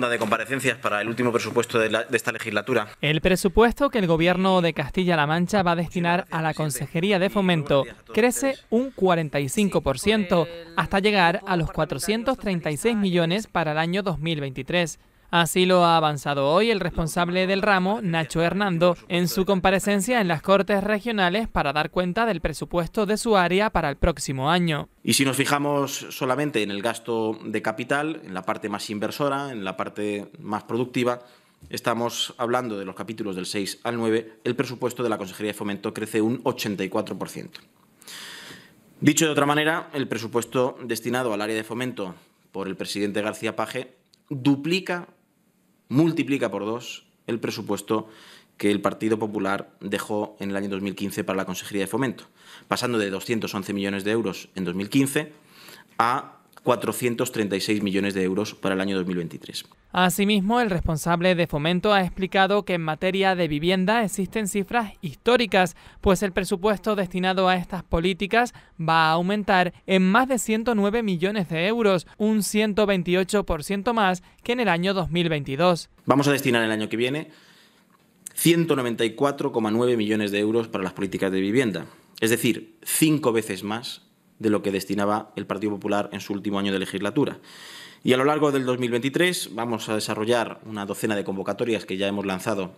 de comparecencias para el último presupuesto de, de esta legislatura. El presupuesto que el gobierno de Castilla-La Mancha va a destinar a la Consejería de Fomento crece un 45% hasta llegar a los 436 millones para el año 2023. Así lo ha avanzado hoy el responsable del ramo, Nacho Hernando, en su comparecencia en las Cortes Regionales para dar cuenta del presupuesto de su área para el próximo año. Y si nos fijamos solamente en el gasto de capital, en la parte más inversora, en la parte más productiva, estamos hablando de los capítulos del 6 al 9, el presupuesto de la Consejería de Fomento crece un 84%. Dicho de otra manera, el presupuesto destinado al área de fomento por el presidente García Paje duplica multiplica por dos el presupuesto que el Partido Popular dejó en el año 2015 para la Consejería de Fomento, pasando de 211 millones de euros en 2015 a 436 millones de euros para el año 2023. Asimismo, el responsable de Fomento ha explicado que en materia de vivienda existen cifras históricas, pues el presupuesto destinado a estas políticas va a aumentar en más de 109 millones de euros, un 128% más que en el año 2022. Vamos a destinar el año que viene 194,9 millones de euros para las políticas de vivienda, es decir, cinco veces más de lo que destinaba el Partido Popular en su último año de legislatura. Y a lo largo del 2023 vamos a desarrollar una docena de convocatorias que ya hemos lanzado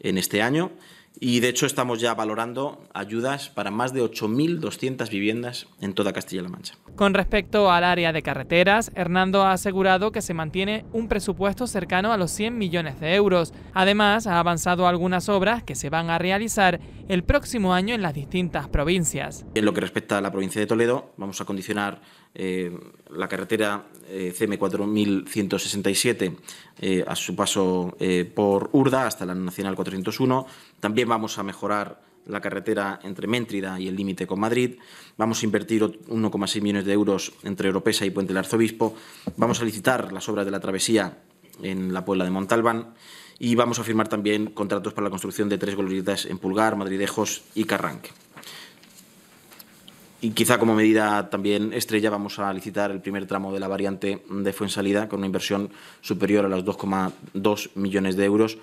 en este año y de hecho estamos ya valorando ayudas para más de 8.200 viviendas en toda Castilla-La Mancha. Con respecto al área de carreteras, Hernando ha asegurado que se mantiene un presupuesto cercano a los 100 millones de euros. Además, ha avanzado algunas obras que se van a realizar el próximo año en las distintas provincias. En lo que respecta a la provincia de Toledo, vamos a condicionar eh, la carretera eh, CM4167 eh, a su paso por Urda hasta la Nacional 401. También vamos a mejorar la carretera entre Méntrida y el límite con Madrid. Vamos a invertir 1,6 millones de euros entre Europesa y Puente del Arzobispo. Vamos a licitar las obras de la travesía en la Puebla de Montalbán y vamos a firmar también contratos para la construcción de tres glorietas en Pulgar, Madridejos y Carranque. Y quizá como medida también estrella vamos a licitar el primer tramo de la variante de Fuensalida con una inversión superior a los 2,2 millones de euros.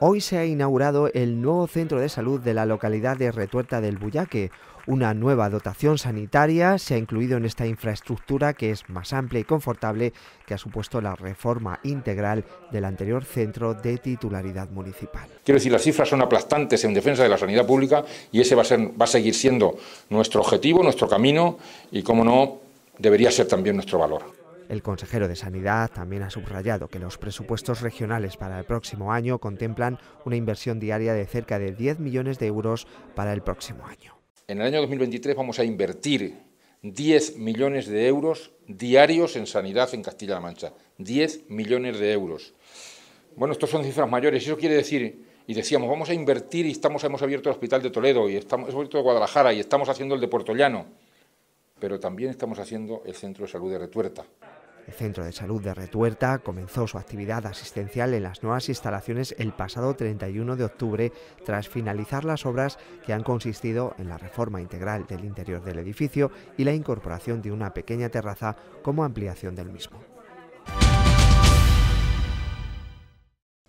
Hoy se ha inaugurado el nuevo centro de salud de la localidad de Retuerta del Buyaque, una nueva dotación sanitaria se ha incluido en esta infraestructura que es más amplia y confortable que ha supuesto la reforma integral del anterior centro de titularidad municipal. Quiero decir, las cifras son aplastantes en defensa de la sanidad pública y ese va a, ser, va a seguir siendo nuestro objetivo, nuestro camino y, como no, debería ser también nuestro valor. El consejero de Sanidad también ha subrayado que los presupuestos regionales para el próximo año contemplan una inversión diaria de cerca de 10 millones de euros para el próximo año en el año 2023 vamos a invertir 10 millones de euros diarios en sanidad en Castilla-La Mancha. 10 millones de euros. Bueno, estos son cifras mayores. Eso quiere decir, y decíamos, vamos a invertir y estamos, hemos abierto el Hospital de Toledo y estamos, hemos abierto Guadalajara y estamos haciendo el de Llano, Pero también estamos haciendo el Centro de Salud de Retuerta. El Centro de Salud de Retuerta comenzó su actividad asistencial en las nuevas instalaciones el pasado 31 de octubre tras finalizar las obras que han consistido en la reforma integral del interior del edificio y la incorporación de una pequeña terraza como ampliación del mismo.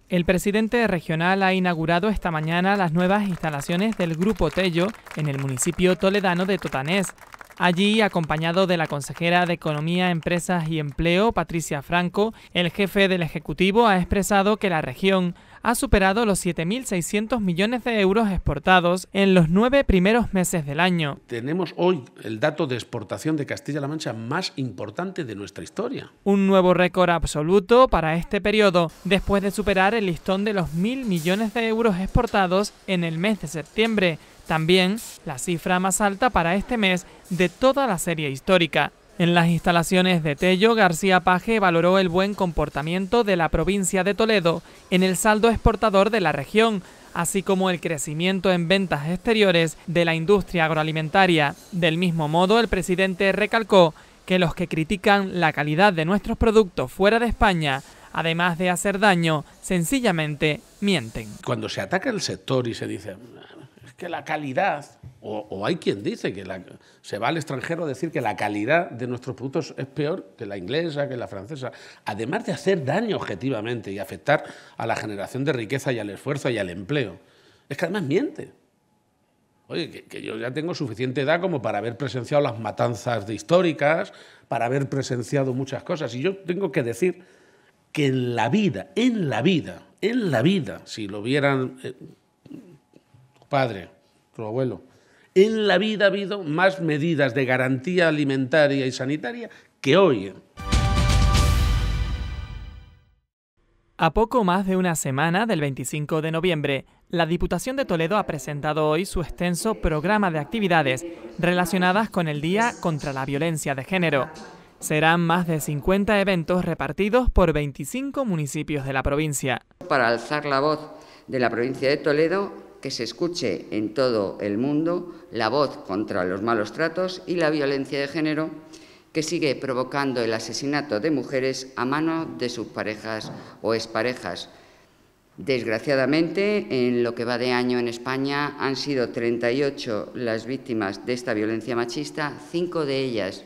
El presidente regional ha inaugurado esta mañana las nuevas instalaciones del Grupo Tello en el municipio toledano de Totanés, Allí, acompañado de la consejera de Economía, Empresas y Empleo, Patricia Franco, el jefe del Ejecutivo ha expresado que la región ha superado los 7.600 millones de euros exportados en los nueve primeros meses del año. Tenemos hoy el dato de exportación de Castilla-La Mancha más importante de nuestra historia. Un nuevo récord absoluto para este periodo, después de superar el listón de los 1.000 millones de euros exportados en el mes de septiembre también la cifra más alta para este mes de toda la serie histórica. En las instalaciones de Tello, García Paje valoró el buen comportamiento de la provincia de Toledo en el saldo exportador de la región, así como el crecimiento en ventas exteriores de la industria agroalimentaria. Del mismo modo, el presidente recalcó que los que critican la calidad de nuestros productos fuera de España, además de hacer daño, sencillamente mienten. Cuando se ataca el sector y se dice, que la calidad, o, hay quien dice que se va al extranjero a decir que la calidad de nuestros productos es peor que la inglesa, que la francesa, además de hacer daño objetivamente y afectar a la generación de riqueza y al esfuerzo y al empleo. Es que además miente. Oye, que, yo ya tengo suficiente edad como para haber presenciado las matanzas de históricas, para haber presenciado muchas cosas. Y yo tengo que decir que en la vida, en la vida, en la vida, si lo vieran eh, padre, tu abuelo. En la vida ha habido más medidas de garantía alimentaria y sanitaria que hoy. A poco más de una semana del 25 de noviembre, la Diputación de Toledo ha presentado hoy su extenso programa de actividades relacionadas con el Día contra la Violencia de Género. Serán más de 50 eventos repartidos por 25 municipios de la provincia. Para alzar la voz de la provincia de Toledo, que se escuche en todo el mundo la voz contra los malos tratos y la violencia de género que sigue provocando el asesinato de mujeres a mano de sus parejas o exparejas. Desgraciadamente, en lo que va de año en España han sido 38 las víctimas de esta violencia machista, cinco de ellas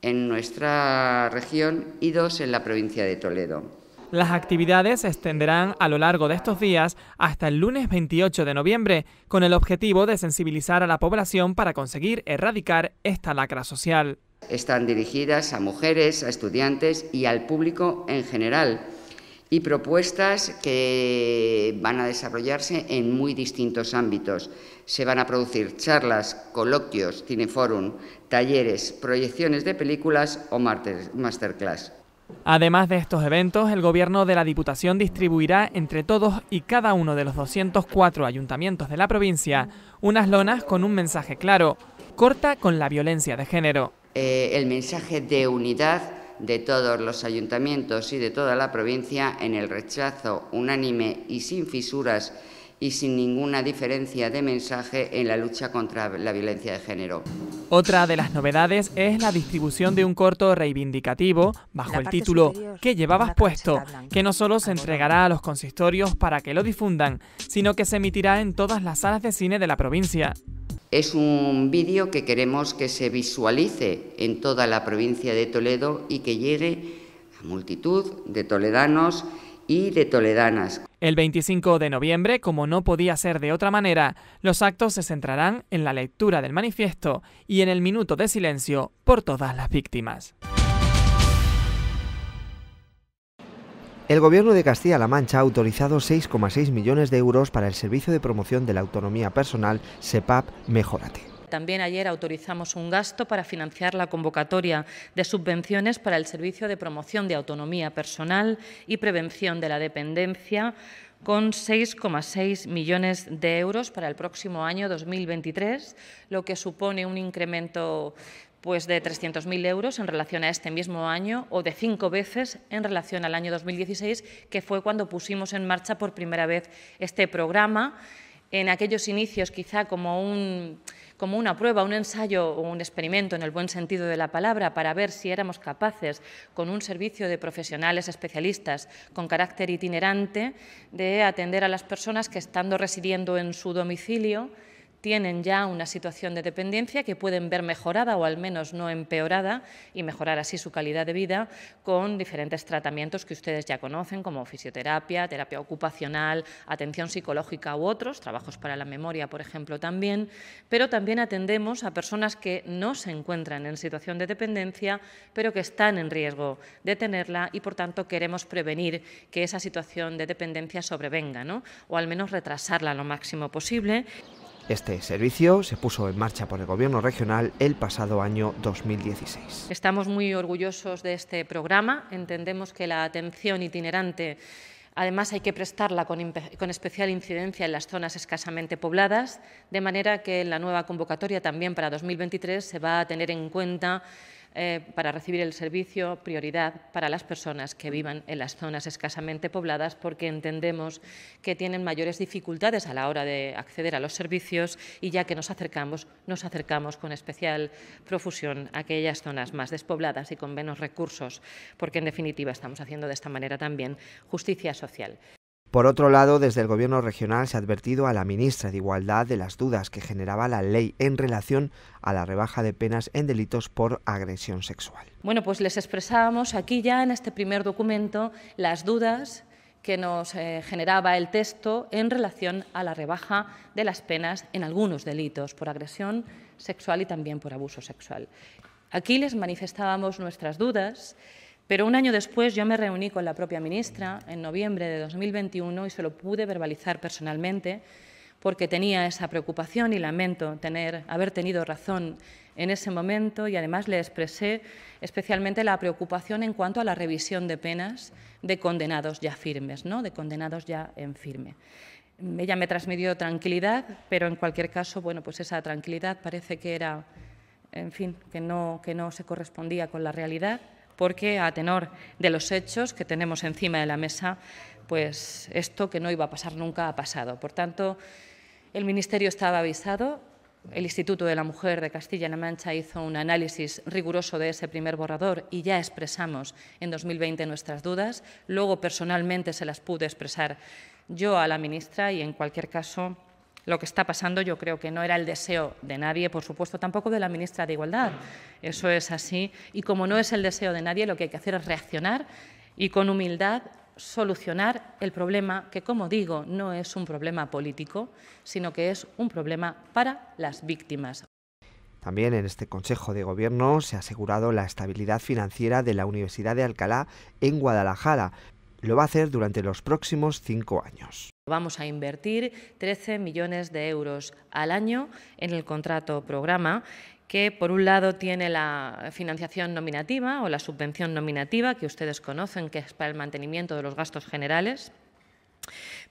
en nuestra región y dos en la provincia de Toledo. Las actividades se extenderán a lo largo de estos días hasta el lunes 28 de noviembre, con el objetivo de sensibilizar a la población para conseguir erradicar esta lacra social. Están dirigidas a mujeres, a estudiantes y al público en general, y propuestas que van a desarrollarse en muy distintos ámbitos. Se van a producir charlas, coloquios, cineforum, talleres, proyecciones de películas o masterclass. Además de estos eventos, el gobierno de la Diputación distribuirá entre todos y cada uno de los 204 ayuntamientos de la provincia unas lonas con un mensaje claro, corta con la violencia de género. Eh, el mensaje de unidad de todos los ayuntamientos y de toda la provincia en el rechazo unánime y sin fisuras y sin ninguna diferencia de mensaje en la lucha contra la violencia de género. Otra de las novedades es la distribución de un corto reivindicativo bajo el título ¿Qué llevabas puesto?, que no solo se entregará a los consistorios para que lo difundan, sino que se emitirá en todas las salas de cine de la provincia. Es un vídeo que queremos que se visualice en toda la provincia de Toledo y que llegue a multitud de toledanos y de Toledanas. El 25 de noviembre, como no podía ser de otra manera, los actos se centrarán en la lectura del manifiesto y en el minuto de silencio por todas las víctimas. El Gobierno de Castilla-La Mancha ha autorizado 6,6 millones de euros para el Servicio de Promoción de la Autonomía Personal, SEPAP Mejorate. También ayer autorizamos un gasto para financiar la convocatoria de subvenciones para el Servicio de Promoción de Autonomía Personal y Prevención de la Dependencia con 6,6 millones de euros para el próximo año 2023, lo que supone un incremento pues de 300.000 euros en relación a este mismo año o de cinco veces en relación al año 2016, que fue cuando pusimos en marcha por primera vez este programa en aquellos inicios quizá como, una prueba, un ensayo o un experimento en el buen sentido de la palabra para ver si éramos capaces, con un servicio de profesionales especialistas con carácter itinerante, de atender a las personas que estando residiendo en su domicilio, tienen ya una situación de dependencia que pueden ver mejorada o al menos no empeorada y mejorar así su calidad de vida con diferentes tratamientos que ustedes ya conocen como fisioterapia, terapia ocupacional, atención psicológica u otros, trabajos para la memoria, por ejemplo, también, pero también atendemos a personas que no se encuentran en situación de dependencia, pero que están en riesgo de tenerla y por tanto queremos prevenir que esa situación de dependencia sobrevenga, ¿no? o al menos retrasarla lo máximo posible. Este servicio se puso en marcha por el Gobierno regional el pasado año 2016. Estamos muy orgullosos de este programa. Entendemos que la atención itinerante Además, hay que prestarla con, especial incidencia en las zonas escasamente pobladas, de manera que en la nueva convocatoria también para 2023 se va a tener en cuenta eh, para recibir el servicio, prioridad para las personas que vivan en las zonas escasamente pobladas, porque entendemos que tienen mayores dificultades a la hora de acceder a los servicios y ya que nos acercamos, nos acercamos con especial profusión a aquellas zonas más despobladas y con menos recursos, porque en definitiva estamos haciendo de esta manera también justicia social. Por otro lado, desde el Gobierno regional se ha advertido a la ministra de Igualdad de las dudas que generaba la ley en relación a la rebaja de penas en delitos por agresión sexual. Bueno, pues les expresábamos aquí ya en este primer documento las dudas que nos eh, generaba el texto en relación a la rebaja de las penas en algunos delitos por agresión sexual y también por abuso sexual. Aquí les manifestábamos nuestras dudas pero un año después yo me reuní con la propia ministra en noviembre de 2021 y se lo pude verbalizar personalmente porque tenía esa preocupación y lamento tener, haber tenido razón en ese momento y además le expresé especialmente la preocupación en cuanto a la revisión de penas de condenados ya firmes, ¿no? de condenados ya en firme. Ella me transmitió tranquilidad, pero en cualquier caso, bueno, pues esa tranquilidad parece que era, en fin, que que no se correspondía con la realidad porque a tenor de los hechos que tenemos encima de la mesa, pues esto que no iba a pasar nunca ha pasado. Por tanto, el Ministerio estaba avisado, el Instituto de la Mujer de Castilla-La Mancha hizo un análisis riguroso de ese primer borrador y ya expresamos en 2020 nuestras dudas. Luego personalmente se las pude expresar yo a la ministra y en cualquier caso lo que está pasando yo creo que no era el deseo de nadie, por supuesto, tampoco de la ministra de Igualdad. Eso es así. Y como no es el deseo de nadie, lo que hay que hacer es reaccionar y con humildad solucionar el problema que, como digo, no es un problema político, sino que es un problema para las víctimas. También en este Consejo de Gobierno se ha asegurado la estabilidad financiera de la Universidad de Alcalá en Guadalajara, lo va a hacer durante los próximos cinco años. Vamos a invertir 13 millones de euros al año en el contrato programa que por un lado tiene la financiación nominativa o la subvención nominativa que ustedes conocen, que es para el mantenimiento de los gastos generales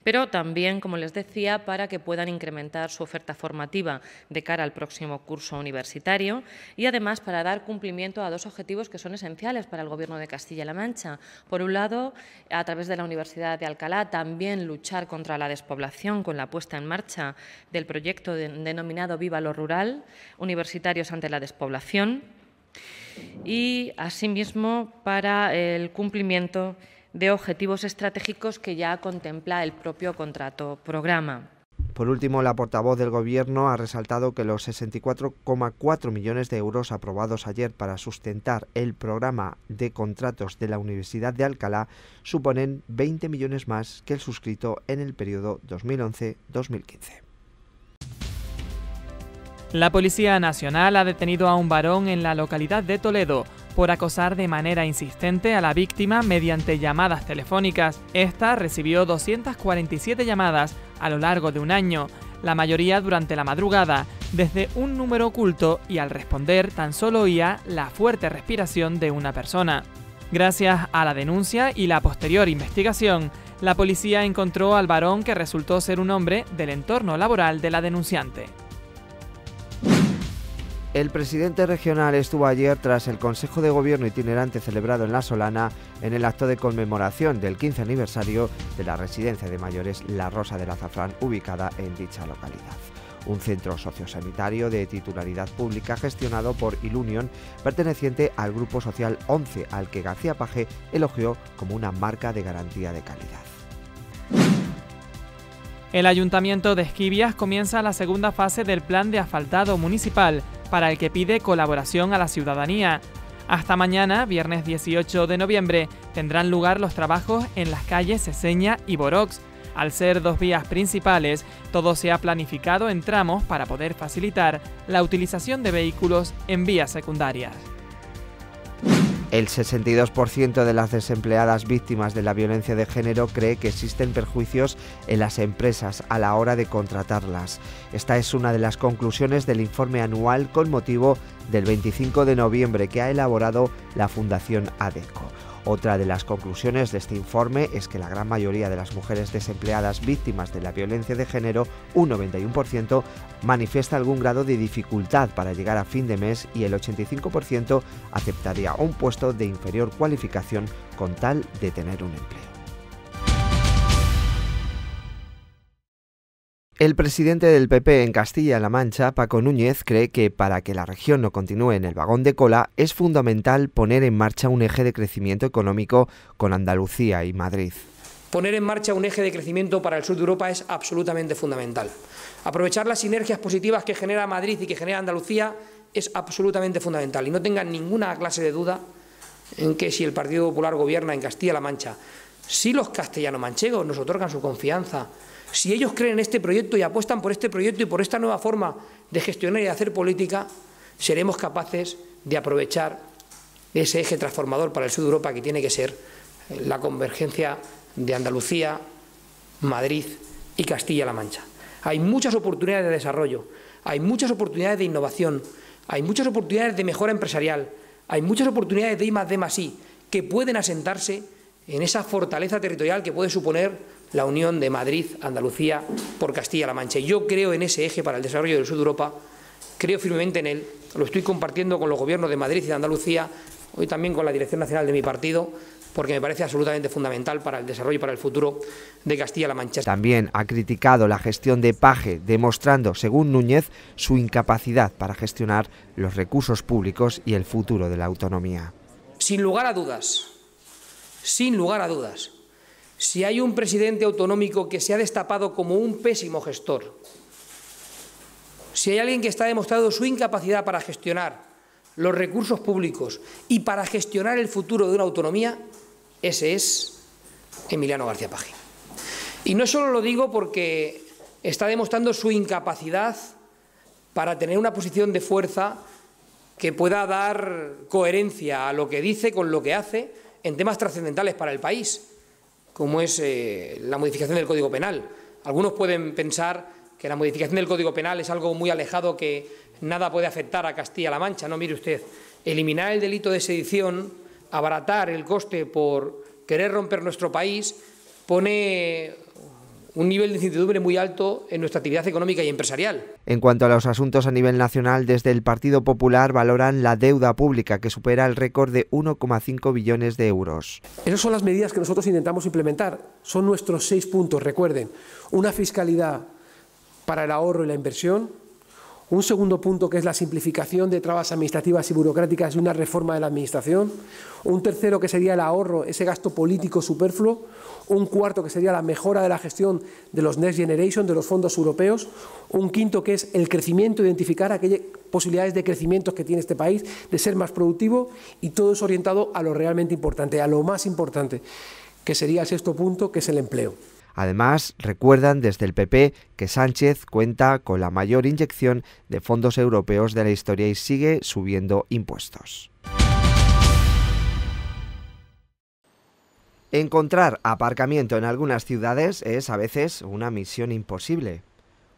pero también, como les decía, para que puedan incrementar su oferta formativa de cara al próximo curso universitario y además para dar cumplimiento a dos objetivos que son esenciales para el Gobierno de Castilla-La Mancha. Por un lado, a través de la Universidad de Alcalá, también luchar contra la despoblación con la puesta en marcha del proyecto denominado Viva lo Rural, Universitarios ante la Despoblación y asimismo para el cumplimiento de objetivos estratégicos que ya contempla el propio contrato programa. Por último, la portavoz del Gobierno ha resaltado que los 64,4 millones de euros aprobados ayer para sustentar el programa de contratos de la Universidad de Alcalá suponen 20 millones más que el suscrito en el periodo 2011-2015. La Policía Nacional ha detenido a un varón en la localidad de Toledo por acosar de manera insistente a la víctima mediante llamadas telefónicas. Esta recibió 247 llamadas a lo largo de un año, la mayoría durante la madrugada, desde un número oculto y al responder tan solo oía la fuerte respiración de una persona. Gracias a la denuncia y la posterior investigación, la policía encontró al varón que resultó ser un hombre del entorno laboral de la denunciante. El presidente regional estuvo ayer tras el Consejo de Gobierno itinerante celebrado en La Solana en el acto de conmemoración del 15 aniversario de la residencia de mayores La Rosa del Azafrán ubicada en dicha localidad. Un centro sociosanitario de titularidad pública gestionado por Ilunion, perteneciente al Grupo Social 11, al que García Paje elogió como una marca de garantía de calidad. El Ayuntamiento de Esquivias comienza la segunda fase del plan de asfaltado municipal para el que pide colaboración a la ciudadanía. Hasta mañana, viernes 18 de noviembre, tendrán lugar los trabajos en las calles Ceseña y Borox. Al ser dos vías principales, todo se ha planificado en tramos para poder facilitar la utilización de vehículos en vías secundarias. El 62% de las desempleadas víctimas de la violencia de género cree que existen perjuicios en las empresas a la hora de contratarlas. Esta es una de las conclusiones del informe anual con motivo del 25 de noviembre que ha elaborado la Fundación ADECO. Otra de las conclusiones de este informe es que la gran mayoría de las mujeres desempleadas víctimas de la violencia de género, un 91%, manifiesta algún grado de dificultad para llegar a fin de mes y el 85% aceptaría un puesto de inferior cualificación con tal de tener un empleo. El presidente del PP en Castilla-La Mancha, Paco Núñez, cree que para que la región no continúe en el vagón de cola es fundamental poner en marcha un eje de crecimiento económico con Andalucía y Madrid. Poner en marcha un eje de crecimiento para el sur de Europa es absolutamente fundamental. Aprovechar las sinergias positivas que genera Madrid y que genera Andalucía es absolutamente fundamental. Y no tengan ninguna clase de duda en que si el Partido Popular gobierna en Castilla-La Mancha, si los castellano manchegos nos otorgan su confianza, si ellos creen en este proyecto y apuestan por este proyecto y por esta nueva forma de gestionar y de hacer política, seremos capaces de aprovechar ese eje transformador para el sur de Europa que tiene que ser eh, la convergencia de Andalucía, Madrid y Castilla-La Mancha. Hay muchas oportunidades de desarrollo, hay muchas oportunidades de innovación, hay muchas oportunidades de mejora empresarial, hay muchas oportunidades de I D que pueden asentarse en esa fortaleza territorial que puede suponer la unión de Madrid, Andalucía por Castilla-La Mancha. yo creo en ese eje para el desarrollo del sur de Europa, creo firmemente en él, lo estoy compartiendo con los gobiernos de Madrid y de Andalucía, hoy también con la Dirección Nacional de mi partido, porque me parece absolutamente fundamental para el desarrollo y para el futuro de Castilla-La Mancha. También ha criticado la gestión de Paje, demostrando, según Núñez, su incapacidad para gestionar los recursos públicos y el futuro de la autonomía. Sin lugar a dudas, sin lugar a dudas, si hay un presidente autonómico que se ha destapado como un pésimo gestor, si hay alguien que está demostrando su incapacidad para gestionar los recursos públicos y para gestionar el futuro de una autonomía, ese es Emiliano García Paje. Y no solo lo digo porque está demostrando su incapacidad para tener una posición de fuerza que pueda dar coherencia a lo que dice con lo que hace en temas trascendentales para el país, como es eh, la modificación del Código Penal. Algunos pueden pensar que la modificación del Código Penal es algo muy alejado que nada puede afectar a Castilla-La Mancha. No, mire usted, eliminar el delito de sedición, abaratar el coste por querer romper nuestro país, pone un nivel de incertidumbre muy alto en nuestra actividad económica y empresarial. En cuanto a los asuntos a nivel nacional, desde el Partido Popular valoran la deuda pública, que supera el récord de 1,5 billones de euros. Esas son las medidas que nosotros intentamos implementar. Son nuestros seis puntos, recuerden. Una fiscalidad para el ahorro y la inversión, un segundo punto que es la simplificación de trabas administrativas y burocráticas y una reforma de la Administración. Un tercero que sería el ahorro, ese gasto político superfluo. Un cuarto que sería la mejora de la gestión de los Next Generation, de los fondos europeos. Un quinto que es el crecimiento, identificar aquellas posibilidades de crecimiento que tiene este país, de ser más productivo y todo es orientado a lo realmente importante, a lo más importante, que sería el sexto punto, que es el empleo. Además, recuerdan desde el PP que Sánchez cuenta con la mayor inyección de fondos europeos de la historia y sigue subiendo impuestos. Encontrar aparcamiento en algunas ciudades es a veces una misión imposible,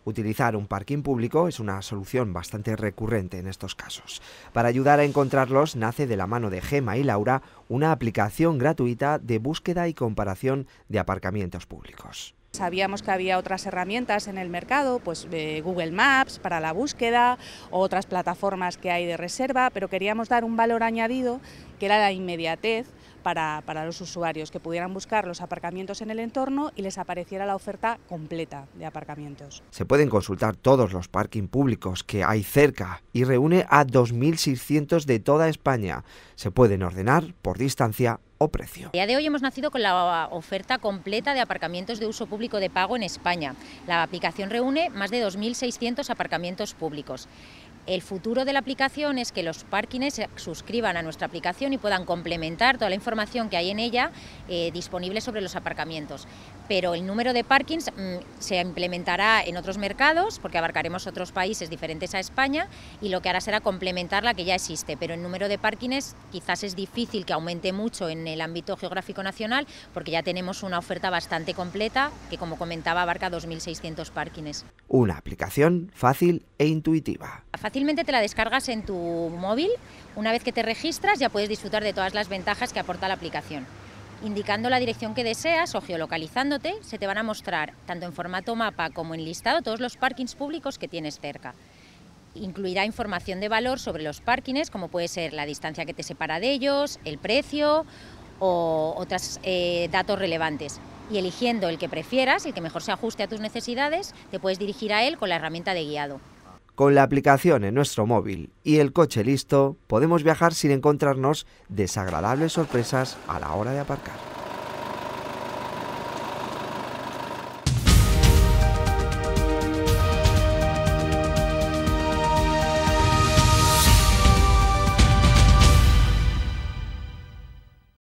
Utilizar un parking público es una solución bastante recurrente en estos casos. Para ayudar a encontrarlos, nace de la mano de Gema y Laura una aplicación gratuita de búsqueda y comparación de aparcamientos públicos. Sabíamos que había otras herramientas en el mercado, pues eh, Google Maps para la búsqueda, otras plataformas que hay de reserva, pero queríamos dar un valor añadido que era la inmediatez para, para, los usuarios, que pudieran buscar los aparcamientos en el entorno y les apareciera la oferta completa de aparcamientos. Se pueden consultar todos los parking públicos que hay cerca y reúne a 2.600 de toda España. Se pueden ordenar por distancia o precio. A día de hoy hemos nacido con la oferta completa de aparcamientos de uso público de pago en España. La aplicación reúne más de 2.600 aparcamientos públicos. El futuro de la aplicación es que los parkings se suscriban a nuestra aplicación y puedan complementar toda la información que hay en ella eh, disponible sobre los aparcamientos. Pero el número de parkings mm, se implementará en otros mercados, porque abarcaremos otros países diferentes a España, y lo que hará será complementar la que ya existe. Pero el número de parkings quizás es difícil que aumente mucho en el ámbito geográfico nacional, porque ya tenemos una oferta bastante completa, que como comentaba abarca 2.600 parkings. Una aplicación fácil e intuitiva. Fácilmente te la descargas en tu móvil. Una vez que te registras ya puedes disfrutar de todas las ventajas que aporta la aplicación. Indicando la dirección que deseas o geolocalizándote, se te van a mostrar, tanto en formato mapa como en listado, todos los parkings públicos que tienes cerca. Incluirá información de valor sobre los parkings, como puede ser la distancia que te separa de ellos, el precio o otros eh, datos relevantes. Y eligiendo el que prefieras, el que mejor se ajuste a tus necesidades, te puedes dirigir a él con la herramienta de guiado. Con la aplicación en nuestro móvil y el coche listo, podemos viajar sin encontrarnos desagradables sorpresas a la hora de aparcar.